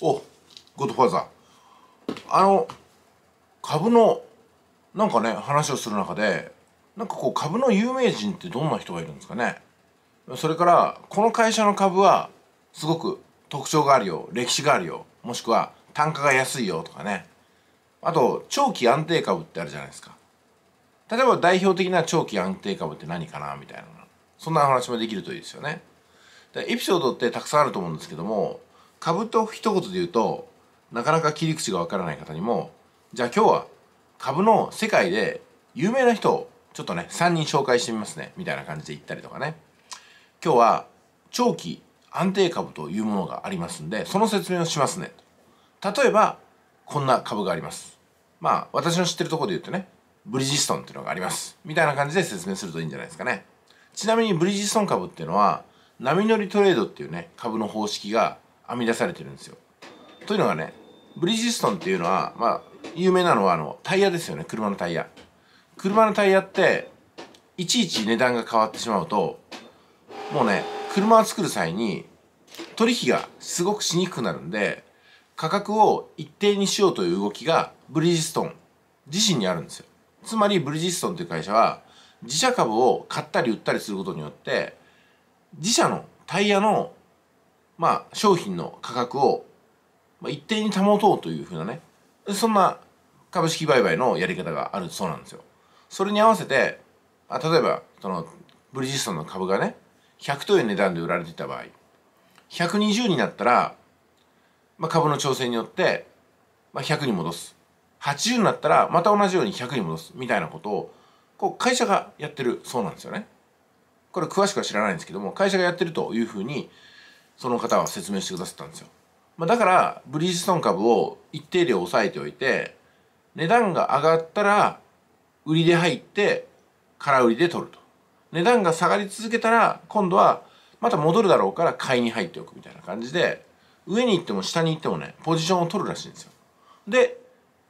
おゴッドファーザーあの株のなんかね話をする中でなんかこう株の有名人ってどんな人がいるんですかねそれからこの会社の株はすごく特徴があるよ歴史があるよもしくは単価が安いよとかねあと長期安定株ってあるじゃないですか例えば代表的な長期安定株って何かなみたいなそんな話もできるといいですよねエピソードってたくさんあると思うんですけども株と一言で言うとなかなか切り口がわからない方にもじゃあ今日は株の世界で有名な人をちょっとね3人紹介してみますねみたいな感じで言ったりとかね今日は長期安定株というものがありますんでその説明をしますね例えばこんな株がありますまあ私の知ってるところで言うとねブリヂストンっていうのがありますみたいな感じで説明するといいんじゃないですかねちなみにブリヂストン株っていうのは波乗りトレードっていうね株の方式が編み出されてるんですよ。というのがねブリヂストンっていうのはまあ有名なのはあのタイヤですよね車のタイヤ。車のタイヤっていちいち値段が変わってしまうともうね車を作る際に取引がすごくしにくくなるんで価格を一定にしようという動きがブリヂストン自身にあるんですよ。つまりブリヂストンという会社は自社株を買ったり売ったりすることによって自社のタイヤのまあ、商品の価格を一定に保とうというふうなねそんな株式売買のやり方があるそうなんですよ。それに合わせてあ例えばそのブリヂストンの株がね100という値段で売られていた場合120になったら、まあ、株の調整によって、まあ、100に戻す80になったらまた同じように100に戻すみたいなことをこう会社がやってるそうなんですよね。これ詳しくは知らないんですけども会社がやってるというふうにその方は説明してくださったんですよ。まあ、だからブリヂストン株を一定量抑えておいて値段が上がったら売りで入って空売りで取ると値段が下がり続けたら今度はまた戻るだろうから買いに入っておくみたいな感じで上に行っても下に行ってもねポジションを取るらしいんですよで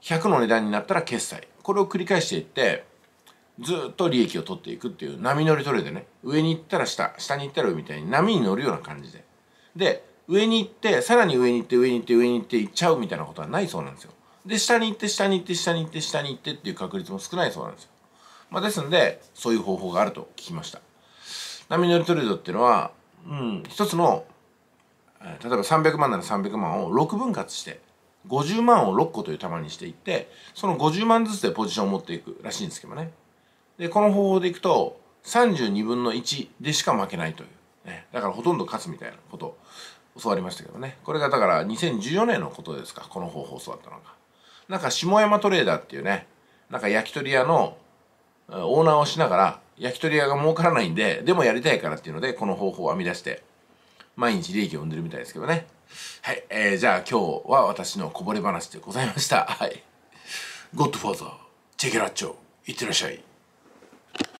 100の値段になったら決済これを繰り返していってずっと利益を取っていくっていう波乗りトレーでね上に行ったら下下に行ったら上みたいに波に乗るような感じでで上に行ってさらに上に行って上に行って上に行って行っちゃうみたいなことはないそうなんですよで下に行って下に行って下に行って下に行ってっていう確率も少ないそうなんですよ、まあ、ですんでそういう方法があると聞きました波乗りトレードっていうのは、うん、一つの例えば300万なら300万を6分割して50万を6個という玉にしていってその50万ずつでポジションを持っていくらしいんですけどねでこの方法でいくと32分の1でしか負けないというね、だからほとんど勝つみたいなこと教わりましたけどねこれがだから2014年のことですかこの方法を教わったのがなんか下山トレーダーっていうねなんか焼き鳥屋のオーナーをしながら焼き鳥屋が儲からないんででもやりたいからっていうのでこの方法を編み出して毎日利益を生んでるみたいですけどねはい、えー、じゃあ今日は私のこぼれ話でございましたはいゴッドファーザーチェケラッチョいってらっしゃい